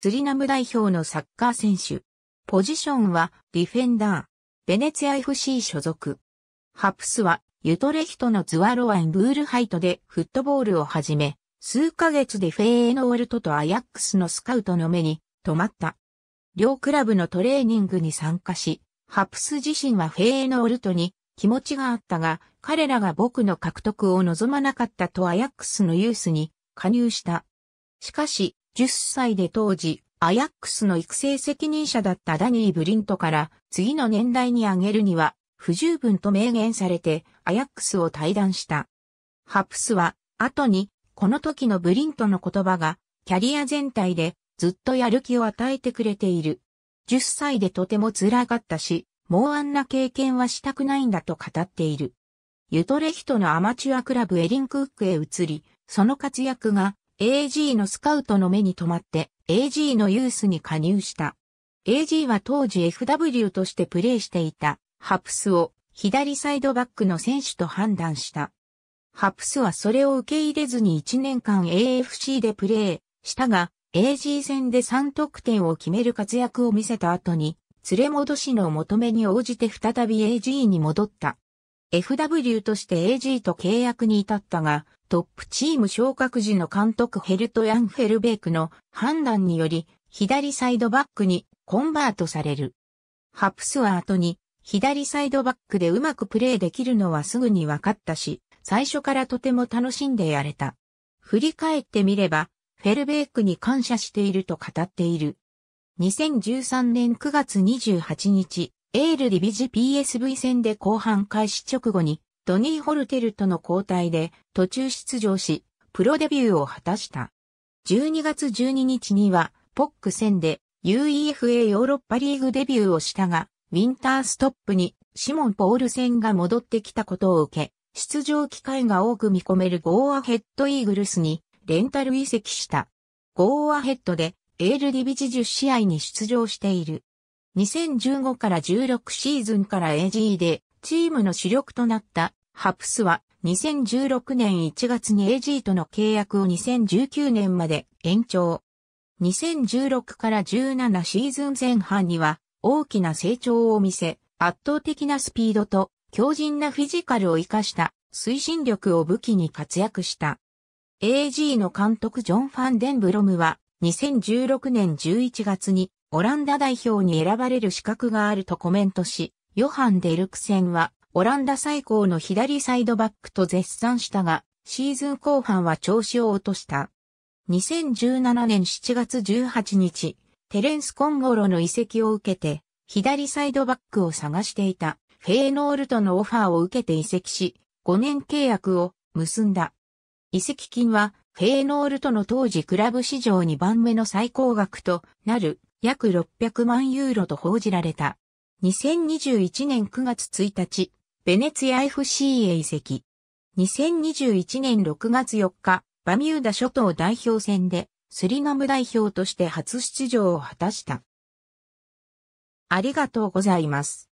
スリナム代表のサッカー選手。ポジションはディフェンダー。ベネツィア FC 所属。ハプスはユトレヒトのズワロワンブールハイトでフットボールを始め、数ヶ月でフェーエノールトとアヤックスのスカウトの目に止まった。両クラブのトレーニングに参加し、ハプス自身はフェーエノールトに気持ちがあったが、彼らが僕の獲得を望まなかったとアヤックスのユースに加入した。しかし、10歳で当時、アヤックスの育成責任者だったダニー・ブリントから次の年代にあげるには不十分と明言されてアヤックスを退団した。ハプスは後にこの時のブリントの言葉がキャリア全体でずっとやる気を与えてくれている。10歳でとても辛かったし、もうあんな経験はしたくないんだと語っている。ユトレヒトのアマチュアクラブエリンクックへ移り、その活躍が AG のスカウトの目に留まって AG のユースに加入した。AG は当時 FW としてプレーしていたハプスを左サイドバックの選手と判断した。ハプスはそれを受け入れずに1年間 AFC でプレーしたが、AG 戦で3得点を決める活躍を見せた後に、連れ戻しの求めに応じて再び AG に戻った。FW として AG と契約に至ったが、トップチーム昇格時の監督ヘルト・ヤンフェルベークの判断により、左サイドバックにコンバートされる。ハプスは後に左サイドバックでうまくプレーできるのはすぐに分かったし、最初からとても楽しんでやれた。振り返ってみれば、フェルベークに感謝していると語っている。2013年9月28日、エールリビジ PSV 戦で後半開始直後にドニー・ホルテルとの交代で途中出場し、プロデビューを果たした。12月12日には、ポック戦で UEFA ヨーロッパリーグデビューをしたが、ウィンターストップにシモン・ポール戦が戻ってきたことを受け、出場機会が多く見込めるゴーアヘッドイーグルスにレンタル移籍した。ゴーアヘッドでエールディビジ10試合に出場している。2015から16シーズンから AG でチームの主力となったハプスは2016年1月に AG との契約を2019年まで延長。2016から17シーズン前半には大きな成長を見せ、圧倒的なスピードと強靭なフィジカルを活かした推進力を武器に活躍した。AG の監督ジョン・ファンデンブロムは2016年11月にオランダ代表に選ばれる資格があるとコメントし、ヨハン・デルクセンは、オランダ最高の左サイドバックと絶賛したが、シーズン後半は調子を落とした。2017年7月18日、テレンス・コンゴロの移籍を受けて、左サイドバックを探していた、フェーノールトのオファーを受けて移籍し、5年契約を結んだ。移籍金は、フェーノールトの当時クラブ史上2番目の最高額となる約600万ユーロと報じられた。2021年9月1日、ベネツィア FC へ移籍。2021年6月4日、バミューダ諸島代表戦で、スリナム代表として初出場を果たした。ありがとうございます。